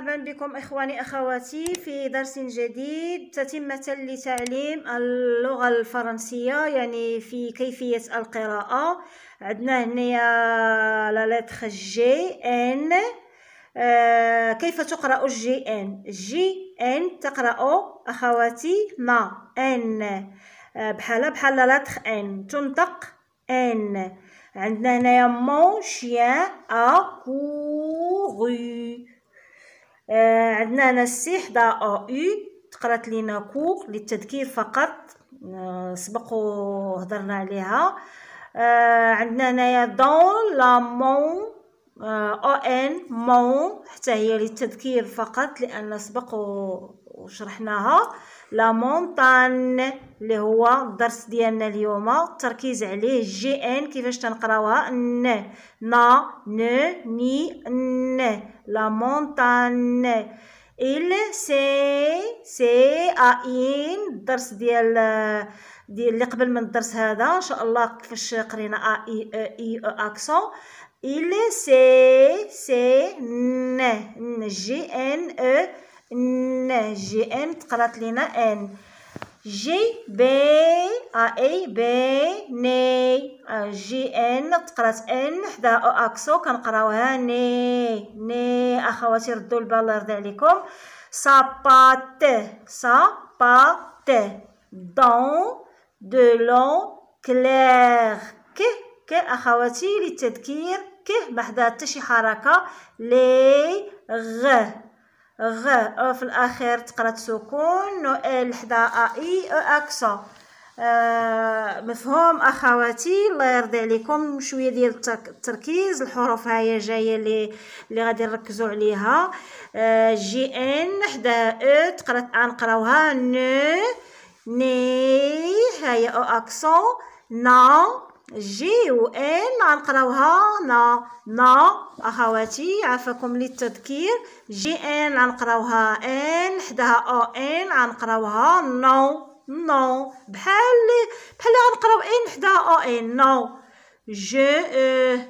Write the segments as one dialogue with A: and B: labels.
A: مرحبا بكم إخواني أخواتي في درس جديد تتمة لتعليم اللغة الفرنسية يعني في كيفية القراءة عندنا هنا لالتخ جي ان آه، كيف تقرأ الجي ان جي ان تقرأ أخواتي ما ان آه، بحال بحال لالتخ ان تنطق ان عندنا هنايا مون شيان ا آه، عندنا هنا السي حدا او اي تقرات لينا كو للتذكير فقط آه، سبق وهضرنا عليها آه، عندنا هنايا دون لا مون او ان مون حتى هي للتذكير فقط لان سبق وشرحناها لا مونطان اللي هو الدرس ديالنا اليوم التركيز عليه جي ان كيفاش تنقراوها ن نا ن ني ن لا مونطان ال سي سي اين الدرس ديال ديال اللي قبل من الدرس هذا ان شاء الله كيفاش قرينا ا اي اي اكسون ال سي سي ن ن جي ان او ن جي ان تقرات لينا ان جي بي ا اي بي ني جي ان تقرات ان حدا او اكسو كنقراوها ني ني اخواتي ردوا البال الله يرضي عليكم سابات سابات دون دو لون كلير كه كه اخواتي للتذكير كه ما حتى شي حركه لي غ غ أو في الأخير تقرا سكون نو ال حدا ا اي او اكسون مفهوم اخواتي الله يرضي عليكم شويه ديال التركيز الحروف هاي جايه اللي اللي غادي نركزوا عليها جي ان حدا او تقرا نقراوها ن ني هي او اكسون نا جي و ال غنقراوها نا نا اخواتي عافاكم للتذكير جي ان غنقراوها ان حداها او ان غنقراوها نو نو بحال بحال غنقراو ان حداها او ان نو جي e.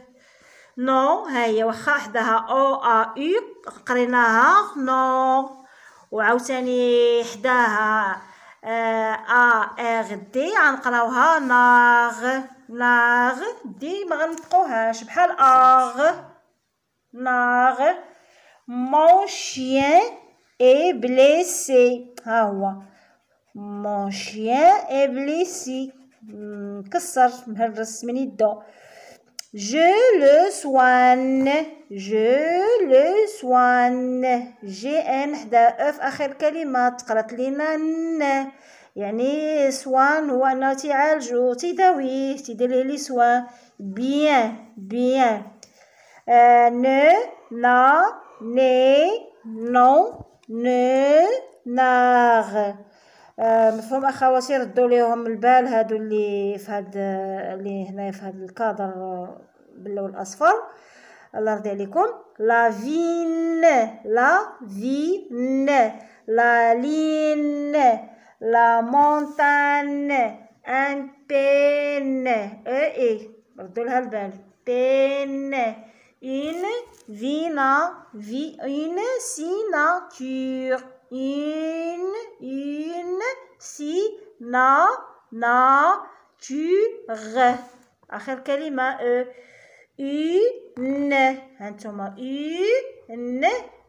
A: نو ها هي واخا حداها او ا او قريناها نو وعاوتاني حداها ا ار دي غنقراوها ناغ ناغ دي ما غنطقوهاش بحال اغ ناغ مون شيان اي بليسي ها هو مون شيان اي بليسي مكسر مهرس من يدو Je le soigne. Je le soigne. جي ان حدا اف اخر كلمة تقرات لينا ن يعني سوان هو انه تيعالجو تيداويه تيدير لي سوان بيان بيان ن لا ني نو ن ناغ آه، مفهوم اخواتي ردوا ليهم البال هادو اللي في هاد اللي هنايا في هاد الكادر آه، باللون الاصفر الله يرضي عليكم لا فين لا فين لا لين لا مونتان ان بين اي اي ردوا لها البال بين ان فينا في ان سيناتور سي نا نا غ آخر كلمة أو ن هانتوما اي ن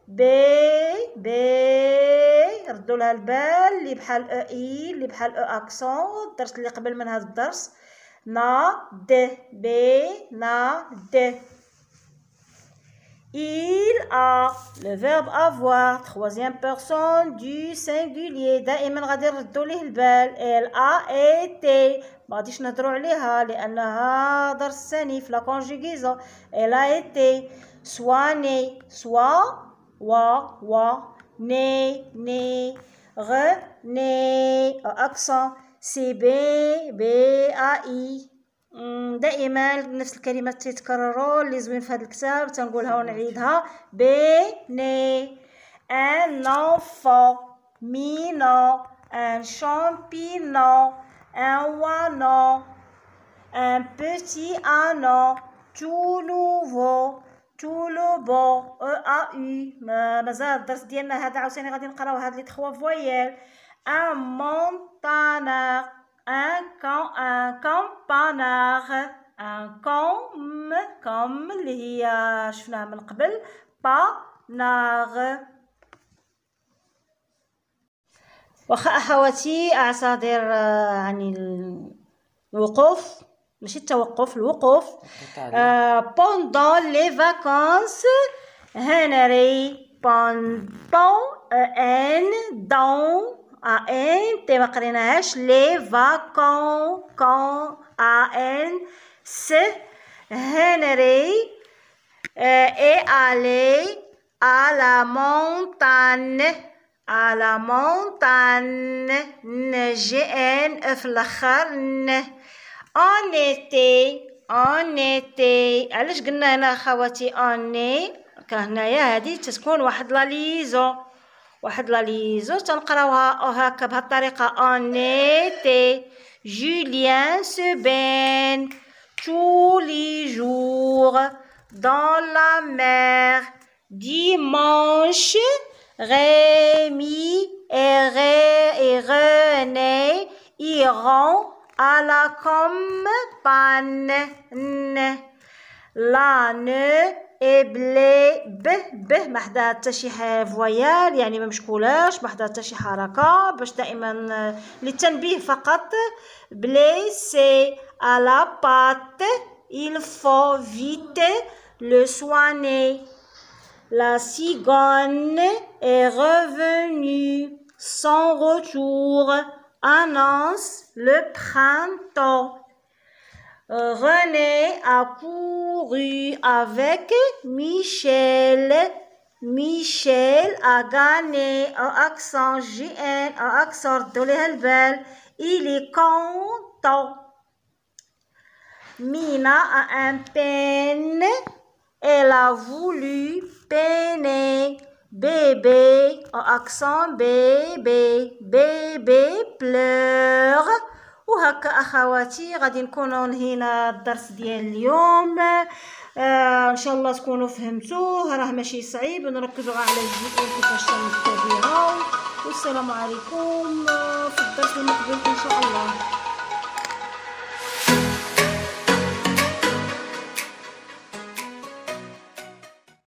A: بي بي ردوا لها البال اللي بحال او اي اللي بحال او اكسون الدرس اللي قبل من هذا الدرس نا د بي نا د Il a, le verbe avoir, troisième personne du singulier, دائما غادي نردو ليه البال. Elle a été, ما غاديش نهضرو عليها لانها درس الثاني في la conjugaison. Elle a été, soit née, soit wa, wa, né, né, rené, accent, c B, B, A, I. دائما نفس الكلمات تيتكرروا اللي زوين في هذا الكتاب تنقولها ونعيدها بيني ان انفون مينو ان شامبينو ان وانو ان بتي انو تو نوفو تو لو بو او ا اي مازال الدرس ديالنا هذا عاوتاني غادي نقراو هاد لي تخوا فوايال ان مونطانا un, com, un campanar ان كوم كوم اللي هي شفناها من قبل با ناغ واخا اخواتي اعتذر عن الوقوف ماشي التوقف الوقوف بوندون لي فاكونس هنري بوندون ان دون ا ان تي ما قريناهاش لي فاكون كون ا ان س هنري اي الي ا لا مونتان ا لا مونتان ن جي ان في الاخر ن اون ايتي اون ايتي علاش قلنا هنا خواتي اوني كهنايا هذه تتكون واحد لا ليزون En été, Julien se baigne tous les jours dans la mer dimanche Rémi et, et René iront à la campagne. La ne بلي به به ما حدا حتى شي فوايال يعني ما مشكولاش ما حدا حتى شي حركه باش دائما للتنبيه فقط بلي سي على بات il faut vite le soigner la cigogne est revenue sans retour annonce le printemps René a couru avec Michel. Michel a gagné un accent JN, un accent de l'helvel. Il est content. Mina a un peine. Elle a voulu peiner. Bébé, un accent bébé. Bébé pleure. وهكا اخواتي غادي نكونوا نهينا الدرس ديال اليوم آه ان شاء الله تكونوا فهمتوه راه ماشي صعيب نركزوا على الجزئيه كيفاش تنكتبوها والسلام عليكم آه، في الدرس المقبل ان شاء الله